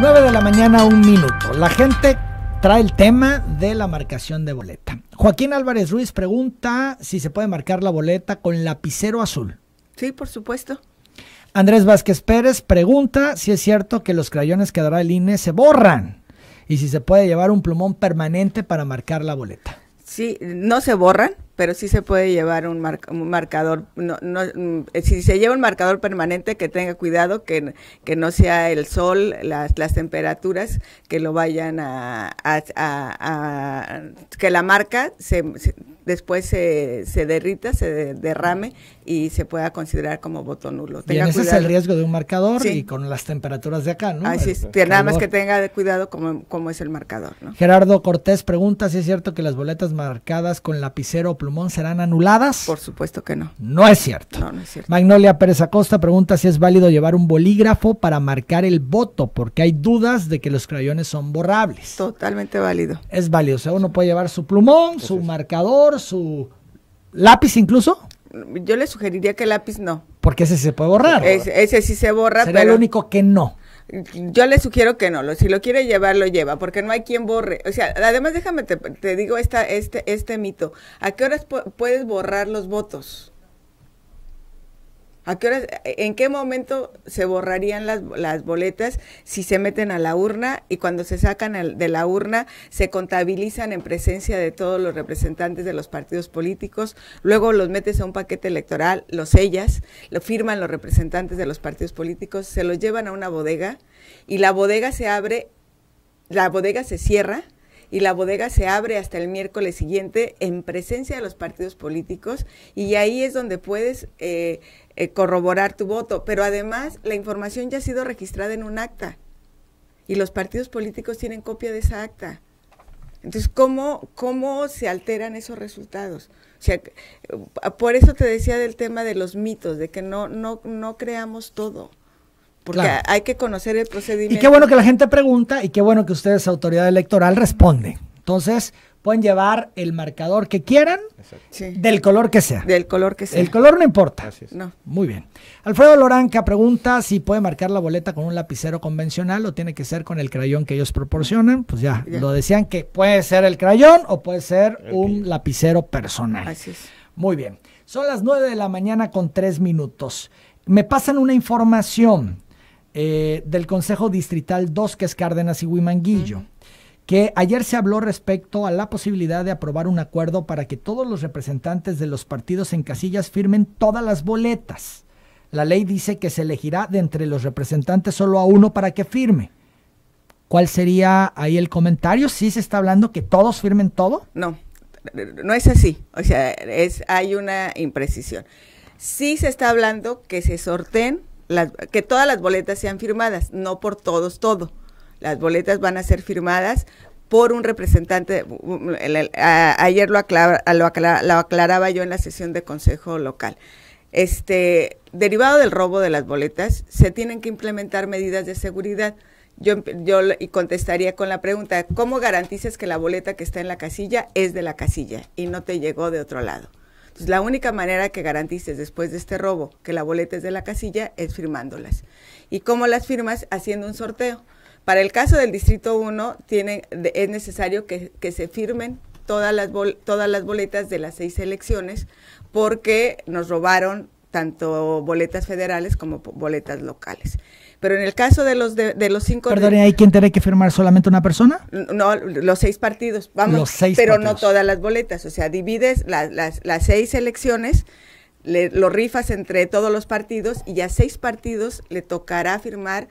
9 de la mañana, un minuto. La gente trae el tema de la marcación de boleta. Joaquín Álvarez Ruiz pregunta si se puede marcar la boleta con lapicero azul. Sí, por supuesto. Andrés Vázquez Pérez pregunta si es cierto que los crayones que dará el INE se borran y si se puede llevar un plumón permanente para marcar la boleta. Sí, no se borran, pero sí se puede llevar un, marcador. Mm, eh, si se lleva un marcador permanente, que tenga cuidado, que, que no sea el sol, las, temperaturas, que lo vayan a, que la marca se después se, se derrita, se derrame y se pueda considerar como voto nulo. Y ese es el riesgo de un marcador y con las temperaturas de acá, ¿no? Así es, nada más que tenga cuidado como, como es el marcador, ¿no? Gerardo Cortés pregunta si es cierto que las boletas marcadas con lapicero o plumón serán anuladas. Por supuesto que no. No es cierto. No, no es cierto. Magnolia Pérez Acosta pregunta si es válido llevar un bolígrafo para marcar el voto, porque hay dudas de que los crayones son borrables. Totalmente válido. Es válido, o sea, uno puede llevar su plumón, su marcador, su lápiz incluso? Yo le sugeriría que lápiz no. Porque ese se puede borrar. ese sí se borra. Sería el único que no yo le sugiero que no, si lo quiere llevar, lo lleva, porque no hay quien borre. O sea, además déjame, te, te digo esta, este, este mito. ¿A qué horas puedes borrar los votos? ¿En qué momento se borrarían las, boletas si se meten a la urna y cuando se sacan de la urna se contabilizan en presencia de todos los representantes de los partidos políticos? Luego los metes a un paquete electoral, los sellas, lo firman los representantes de los partidos políticos, se los llevan a una bodega y la bodega se abre, la bodega se cierra y la bodega se abre hasta el miércoles siguiente en presencia de los partidos políticos y ahí es donde puedes eh, eh, corroborar tu voto, pero además la información ya ha sido registrada en un acta y los partidos políticos tienen copia de esa acta. Entonces, ¿cómo, cómo se alteran esos resultados? O sea, eh, por eso te decía del tema de los mitos, de que no, no, no creamos todo. Porque hay que conocer el procedimiento. Y qué bueno que la gente pregunta y qué bueno que ustedes, autoridad electoral, responden. Entonces, pueden llevar el marcador que quieran, del color que sea. Del color que sea. El color no importa. No. Muy bien. Alfredo Loranca pregunta si puede marcar la boleta con un lapicero convencional o tiene que ser con el crayón que ellos proporcionan. Pues ya, lo decían que puede ser el crayón o puede ser un lapicero personal. Así es. Muy bien. Son las 9 de la mañana con 3 minutos. Me pasan una información eh, del Consejo Distrital 2, que es Cárdenas y Huimanguillo que ayer se habló respecto a la posibilidad de aprobar un acuerdo para que todos los representantes de los partidos en casillas firmen todas las boletas. La ley dice que se elegirá de entre los representantes solo a uno para que firme. ¿Cuál sería ahí el comentario? ¿Sí se está hablando que todos firmen todo? No, no es así. O sea, es, hay una imprecisión. Sí se está hablando que se sorteen, que todas las boletas sean firmadas, no por todos todo. Las boletas van a ser firmadas por un representante, ayer lo, lo, aclaraba yo en la sesión de consejo local. Este, derivado del robo de las boletas, se tienen que implementar medidas de seguridad. Yo, yo y contestaría con la pregunta, ¿cómo garantices que la boleta que está en la casilla es de la casilla y no te llegó de otro lado? la única manera que garantices después de este robo que la boleta es de la casilla es firmándolas. ¿Y cómo las firmas? Haciendo un sorteo. Para el caso del Distrito 1, es necesario que, se firmen todas las, todas las boletas de las seis elecciones porque nos robaron tanto boletas federales como boletas locales. Pero en el caso de los de, los cinco. Perdón, ¿hay quien tiene que firmar solamente una persona? No, los seis partidos. Vamos, los seis pero no todas las boletas. O sea, divides las, seis elecciones, le, lo rifas entre todos los partidos y a seis partidos le tocará firmar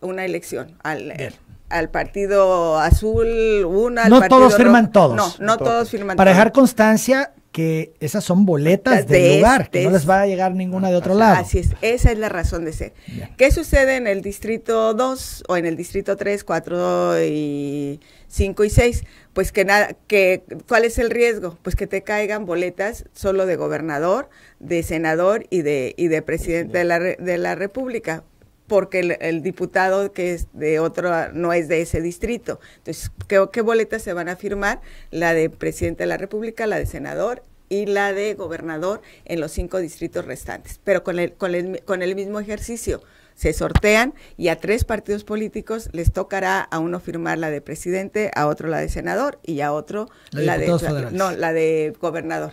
una elección. Al, eh, al partido azul, una. No todos firman todos. No, no, todos. todos firman Para dejar constancia que esas son boletas del de lugar, que no les va a llegar ninguna de otro lado. Así es, esa es la razón de ser. ¿Qué sucede en el distrito 2 o en el distrito 3, 4 y 5 y 6? Pues que nada, que ¿cuál es el riesgo? Pues que te caigan boletas solo de gobernador, de senador y de y de presidente de la, de la República porque el, diputado que es de otro no es de ese distrito. Entonces, ¿qué, boletas se van a firmar? La de presidente de la República, la de senador y la de gobernador en los cinco distritos restantes, pero con el, con el mismo ejercicio se sortean y a tres partidos políticos les tocará a uno firmar la de presidente, a otro la de senador y a otro la, de no, la de gobernador,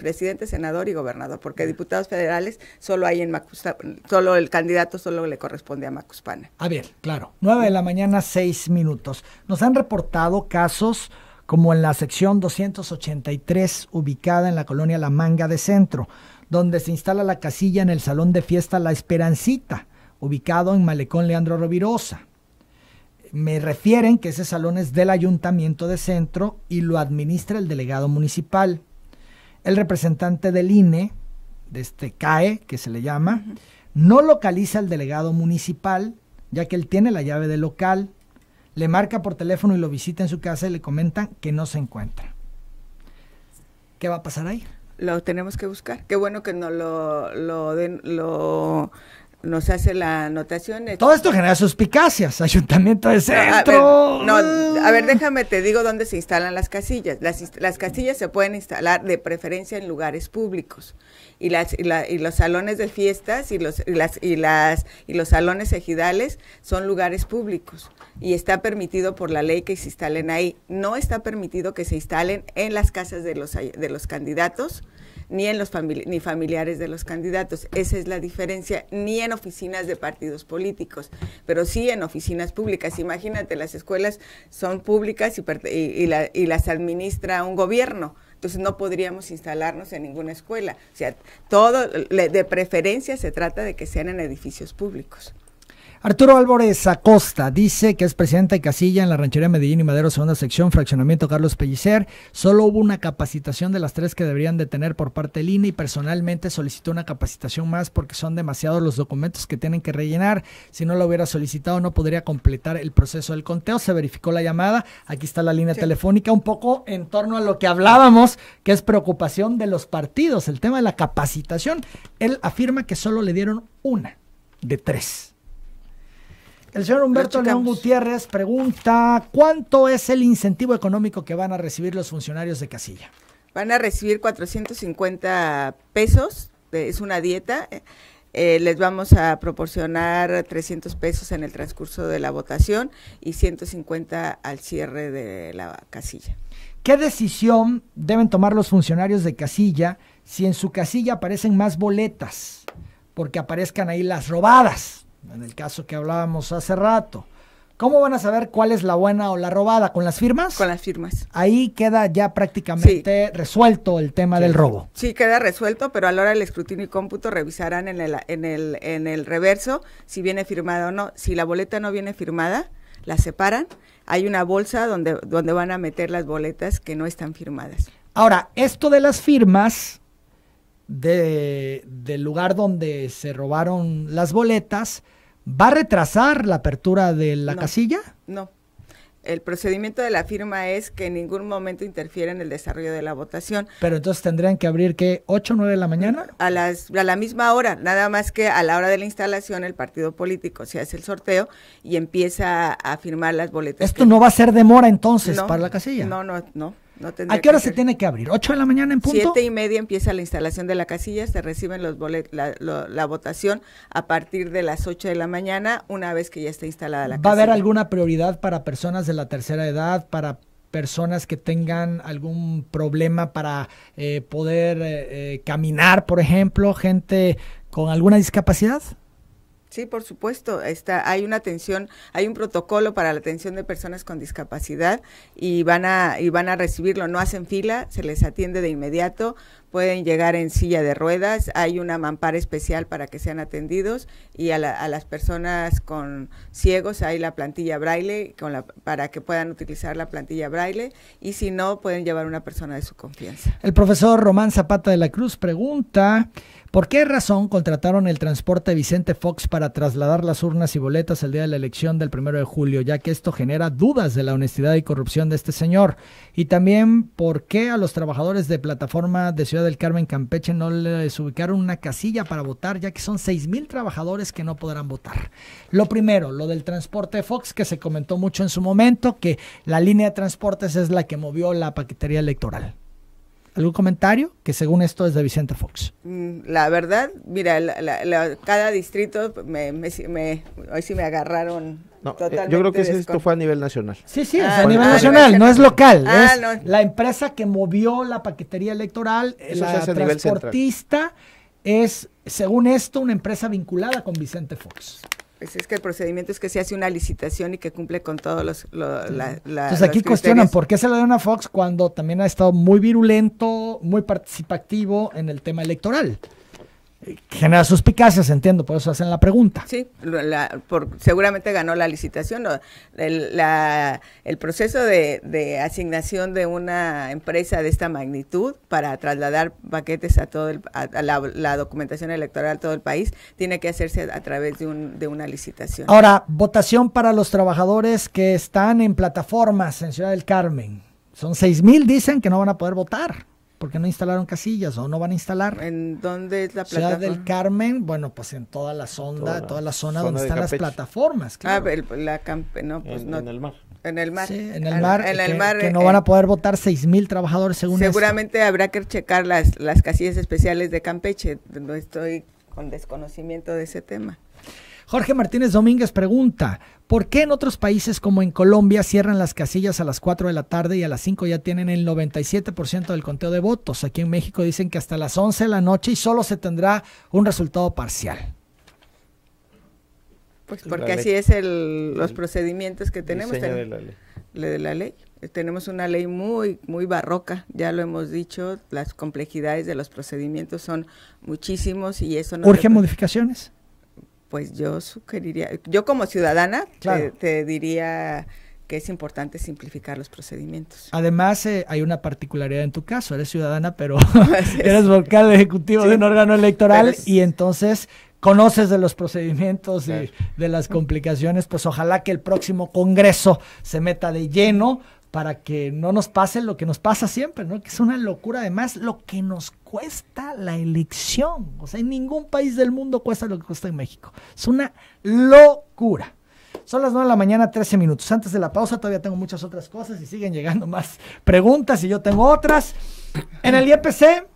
presidente, senador y gobernador, porque diputados federales solo hay en Macuspana, solo el candidato solo le corresponde a Macuspana. A ver, claro. nueve de la mañana, seis minutos. Nos han reportado casos como en la sección 283 ubicada en la colonia La Manga de Centro donde se instala la casilla en el salón de fiesta La Esperancita, ubicado en Malecón Leandro Rovirosa. Me refieren que ese salón es del Ayuntamiento de Centro y lo administra el delegado municipal. El representante del INE, de este CAE que se le llama, no localiza al delegado municipal, ya que él tiene la llave del local, le marca por teléfono y lo visita en su casa y le comentan que no se encuentra. ¿Qué va a pasar ahí? lo tenemos que buscar. Qué bueno que no lo, lo, den, lo nos hace la anotación. Todo esto genera suspicacias, ayuntamiento de centro. no, a ver, déjame te digo dónde se instalan las casillas. Las, las casillas se pueden instalar de preferencia en lugares públicos y las y, los salones de fiestas y los las y las y los salones ejidales son lugares públicos y está permitido por la ley que se instalen ahí. No está permitido que se instalen en las casas de los de los candidatos ni en los ni familiares de los candidatos. Esa es la diferencia, ni en oficinas de partidos políticos, pero sí en oficinas públicas. Imagínate, las escuelas son públicas y, las administra un gobierno. Entonces no podríamos instalarnos en ninguna escuela. O sea, todo, de preferencia se trata de que sean en edificios públicos. Arturo Álvarez Acosta dice que es presidente de Casilla en la ranchería Medellín y Madero, segunda sección, fraccionamiento Carlos Pellicer. Solo hubo una capacitación de las tres que deberían de tener por parte del INE y personalmente solicitó una capacitación más porque son demasiados los documentos que tienen que rellenar. Si no lo hubiera solicitado, no podría completar el proceso del conteo. Se verificó la llamada. Aquí está la línea telefónica, un poco en torno a lo que hablábamos, que es preocupación de los partidos, el tema de la capacitación. Él afirma que solo le dieron una de tres. El señor Humberto León Gutiérrez pregunta, ¿cuánto es el incentivo económico que van a recibir los funcionarios de casilla? Van a recibir 450 pesos, es una dieta. Eh, les vamos a proporcionar 300 pesos en el transcurso de la votación y 150 al cierre de la casilla. ¿Qué decisión deben tomar los funcionarios de casilla si en su casilla aparecen más boletas? Porque aparezcan ahí las robadas en el caso que hablábamos hace rato. ¿Cómo van a saber cuál es la buena o la robada? ¿Con las firmas? Con las firmas. Ahí queda ya prácticamente resuelto el tema del robo. Sí, queda resuelto, pero a la hora del escrutinio y cómputo revisarán en el, en el, en el reverso si viene firmada o no. Si la boleta no viene firmada, la separan. Hay una bolsa donde, donde van a meter las boletas que no están firmadas. Ahora, esto de las firmas, de, del lugar donde se robaron las boletas, ¿va a retrasar la apertura de la casilla? No. El procedimiento de la firma es que en ningún momento interfiere en el desarrollo de la votación. Pero entonces tendrían que abrir que 8 o de la mañana? A, las, a la misma hora, nada más que a la hora de la instalación el partido político se hace el sorteo y empieza a firmar las boletas. ¿Esto no va a ser demora entonces para la casilla? No, no, no. ¿A qué hora se tiene que abrir? ¿Ocho de la mañana en punto? Siete y media empieza la instalación de la casilla, se reciben los boletos, la, votación a partir de las ocho de la mañana, una vez que ya está instalada la casilla. ¿Va a haber alguna prioridad para personas de la tercera edad, para personas que tengan algún problema para eh, poder eh, eh, caminar, por ejemplo, gente con alguna discapacidad? Sí, por supuesto. Está, hay una atención, hay un protocolo para la atención de personas con discapacidad y van a y van a recibirlo. No hacen fila, se les atiende de inmediato. Pueden llegar en silla de ruedas. Hay una mampara especial para que sean atendidos y a, a las personas con ciegos hay la plantilla braille con la, para que puedan utilizar la plantilla braille y si no pueden llevar una persona de su confianza. El profesor Román Zapata de la Cruz pregunta por qué razón contrataron el transporte Vicente Fox para trasladar las urnas y boletas el día de la elección del primero de julio, ya que esto genera dudas de la honestidad y corrupción de este señor. Y también por qué a los trabajadores de plataforma de Ciudad del Carmen Campeche no les ubicaron una casilla para votar, ya que son seis mil trabajadores que no podrán votar. Lo primero, lo del transporte Fox, que se comentó mucho en su momento, que la línea de transportes es la que movió la paquetería electoral. ¿Algún comentario? Que según esto es de Vicente Fox. Mm, la verdad, mira, cada distrito, me, me, hoy sí me agarraron eh, totalmente. Yo creo que esto fue a nivel nacional. Sí, sí, ah, a nivel nacional, no es local. Ah, la empresa que movió la paquetería electoral, la transportista, es, según esto, una empresa vinculada con Vicente Fox. Pues, es que el procedimiento es que se hace una licitación y que cumple con todos los. Entonces aquí cuestionan por qué se le dio una Fox cuando también ha estado muy virulento, muy participativo en el tema electoral genera suspicacias, entiendo, por eso hacen la pregunta. Sí, por, seguramente ganó la licitación. El, proceso de, asignación de una empresa de esta magnitud para trasladar paquetes a todo el, la, documentación electoral a todo el país tiene que hacerse a, través de, de, una licitación. Ahora, votación para los trabajadores que están en plataformas en Ciudad del Carmen. Son 6000 mil, dicen que no van a poder votar. ¿Por qué no instalaron casillas o no van a instalar. ¿En dónde es la plataforma? Ciudad del Carmen, bueno, pues en toda la sonda, toda, la zona, donde están las plataformas. Ah, pues en, el mar. En el mar. Sí, en el mar. que, no eh, van a poder votar 6000 mil trabajadores según Seguramente habrá que checar las, las casillas especiales de Campeche. No estoy con desconocimiento de ese tema. Jorge Martínez Domínguez pregunta, ¿por qué en otros países como en Colombia cierran las casillas a las 4 de la tarde y a las 5 ya tienen el 97% del conteo de votos? Aquí en México dicen que hasta las 11 de la noche y solo se tendrá un resultado parcial. Pues porque así es los procedimientos que tenemos. de la ley. la ley. Eh, tenemos una ley muy, muy barroca, ya lo hemos dicho, las complejidades de los procedimientos son muchísimos y eso no... ¿Urge modificaciones? pues yo sugeriría, yo como ciudadana te, diría que es importante simplificar los procedimientos. Además, eh, hay una particularidad en tu caso, eres ciudadana, pero eres vocal ejecutivo de un órgano electoral y entonces conoces de los procedimientos y de las mm. complicaciones, pues ojalá que el próximo Congreso se meta de lleno para que no nos pase lo que nos pasa siempre, ¿no? Que es una locura además lo que nos cuesta la elección. O sea, en ningún país del mundo cuesta lo que cuesta en México. Es una locura. Son las 9 de la mañana, 13 minutos. Antes de la pausa todavía tengo muchas otras cosas y siguen llegando más preguntas y yo tengo otras. En el IEPC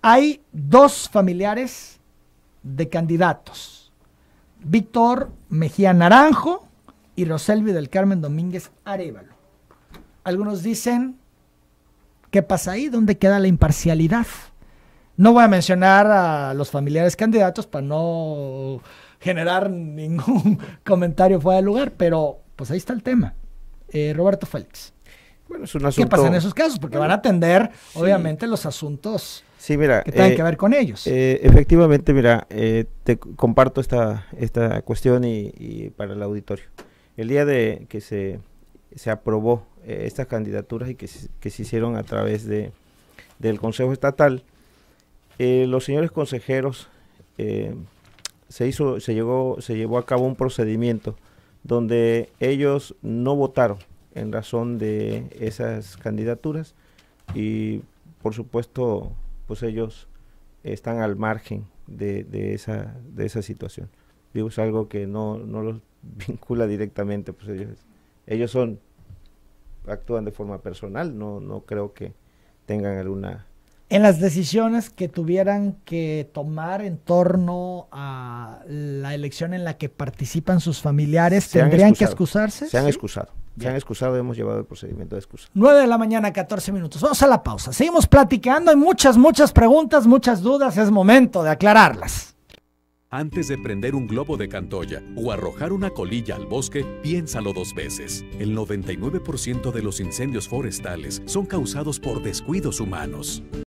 hay dos familiares de candidatos. Víctor Mejía Naranjo y Roselvi del Carmen Domínguez Arevalo. Algunos dicen, ¿qué pasa ahí? ¿Dónde queda la imparcialidad? No voy a mencionar a los familiares candidatos para no generar ningún comentario fuera de lugar, pero pues ahí está el tema. Eh, Roberto Félix. Bueno, es un asunto... ¿Qué pasa en esos casos? Porque van a atender, obviamente, los asuntos que tienen eh, que ver con ellos. Eh, efectivamente, mira, te comparto esta, esta cuestión y, y, para el auditorio. El día de que se, se aprobó eh, estas candidaturas y que, se hicieron a través de, del Consejo Estatal. Eh, los señores consejeros eh, se hizo, se llegó, se llevó a cabo un procedimiento donde ellos no votaron en razón de esas candidaturas y por supuesto pues ellos están al margen de, de esa, de situación. Digo, es algo que no, los vincula directamente, pues ellos, ellos son actúan de forma personal, no, no creo que tengan alguna... En las decisiones que tuvieran que tomar en torno a la elección en la que participan sus familiares, ¿tendrían que excusarse? Se han excusado. Se han excusado, hemos llevado el procedimiento de excusa. 9 de la mañana, 14 minutos. Vamos a la pausa. Seguimos platicando. Hay muchas, muchas preguntas, muchas dudas. Es momento de aclararlas. Antes de prender un globo de cantoya o arrojar una colilla al bosque, piénsalo dos veces. El 99% de los incendios forestales son causados por descuidos humanos.